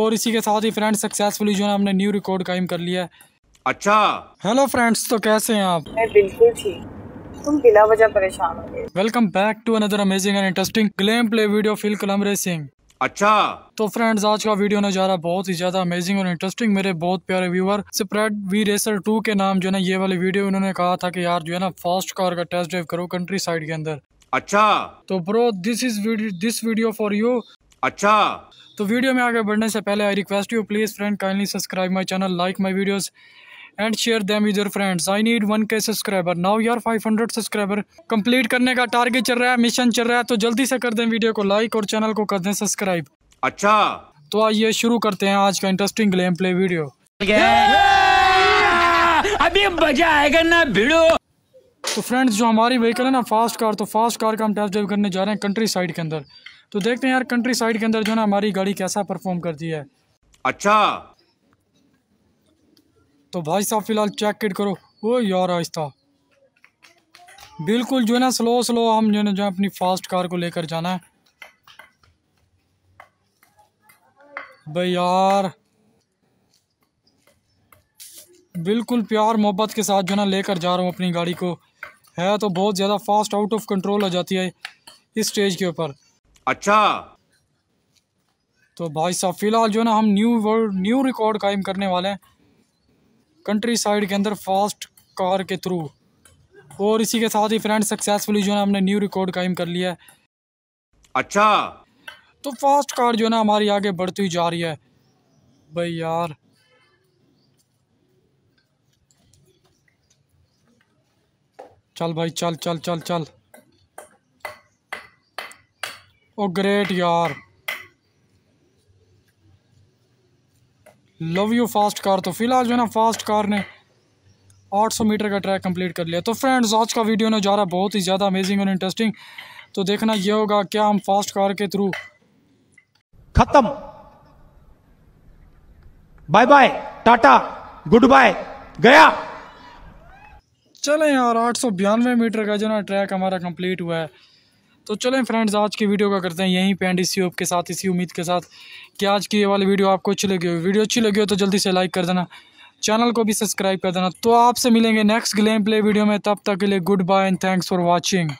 और इसी के साथ ही फ्रेंड्स सक्सेसफुली जो है हमने न्यू रिकॉर्ड कायम कर लिया है अच्छा हेलो फ्रेंड्स तो कैसे हैं आप मैं बिल्कुल ठीक तुम बिला वजह परेशान हो गए welcome back to another amazing and interesting claim play video फिल कलम रेसिंग अच्छा तो फ्रेंड्स आज का वीडियो होने जा रहा बहुत ही ज्यादा अमेजिंग और इंटरेस्टिंग मेरे बहुत प्यारे viewer spread we racer two के नाम जो है ना ये वाली वीडियो उन्होंने कहा था कि यार जो है ना फास्ट कार का टेस्ट ड्राइव करो कंट्री साइड के अंदर अच्छा तो bro this is this video for you अच्छा तो वीडियो में आगे बढ़ने से पहले I request you please friend kindly subscribe my channel like my videos and share them with your friends I need one K subscriber now यार 500 subscriber complete करने का टारगेट चल रहा है मिशन चल रहा है तो जल्दी से कर दें वीडियो को लाइक और चैनल को कर दें सब्सक्राइब अच्छा तो आइए शुरू करते हैं आज का इंटरेस्टिंग गेम प्ले वीडियो अभी मजा आएगा ना भिड़ो तो फ्रेंड्स जो हमारी व्हीकल है ना फास्ट कार तो फास्ट कार का हम टेस्ट ड्राइव करने जा रहे हैं कंट्री साइड के अंदर तो देखते हैं यार कंट्री साइड के अंदर जो ना हमारी गाड़ी कैसा परफॉर्म करती है अच्छा तो भाई साहब फिलहाल चेक किट करो वो यार आहिस्ता बिल्कुल जो है ना स्लो स्लो हम जो है जो अपनी फास्ट कार को लेकर जाना है भाई यार बिल्कुल प्यार मोहब्बत के साथ जो ना लेकर जा रहा हूँ अपनी गाड़ी को है तो बहुत ज़्यादा फास्ट आउट ऑफ कंट्रोल हो जाती है इस स्टेज के ऊपर अच्छा तो भाई साहब फिलहाल जो है ना हम न्यू वर्ल्ड न्यू रिकॉर्ड कायम करने वाले हैं कंट्री साइड के अंदर फास्ट कार के थ्रू और इसी के साथ ही फ्रेंड सक्सेसफुली जो है हमने न्यू रिकॉर्ड कायम कर लिया है अच्छा तो फास्ट कार जो है ना हमारी आगे बढ़ती जा रही है भाई यार चल भाई चल चल चल चल ओ ग्रेट यार लव यू फास्ट कार तो फिलहाल जो है ना फास्ट कार ने 800 मीटर का ट्रैक कंप्लीट कर लिया तो फ्रेंड्स आज का वीडियो ने जा रहा बहुत ही ज़्यादा अमेजिंग और इंटरेस्टिंग तो देखना यह होगा क्या हम फास्ट कार के थ्रू खत्म बाय बाय टाटा गुड बाय गया चले यार आठ सौ बयानवे मीटर का जो ना ट्रैक हमारा कंप्लीट हुआ है तो चलें फ्रेंड्स आज की वीडियो का करते हैं यहीं पेंड इसी ओप के साथ इसी उम्मीद के साथ कि आज की ये वाली वीडियो आपको अच्छी लगी हो वीडियो अच्छी लगी हो तो जल्दी से लाइक कर देना चैनल को भी सब्सक्राइब कर देना तो आपसे मिलेंगे नेक्स्ट ग्लेम प्ले वीडियो में तब तक के लिए goodbye and thanks for watching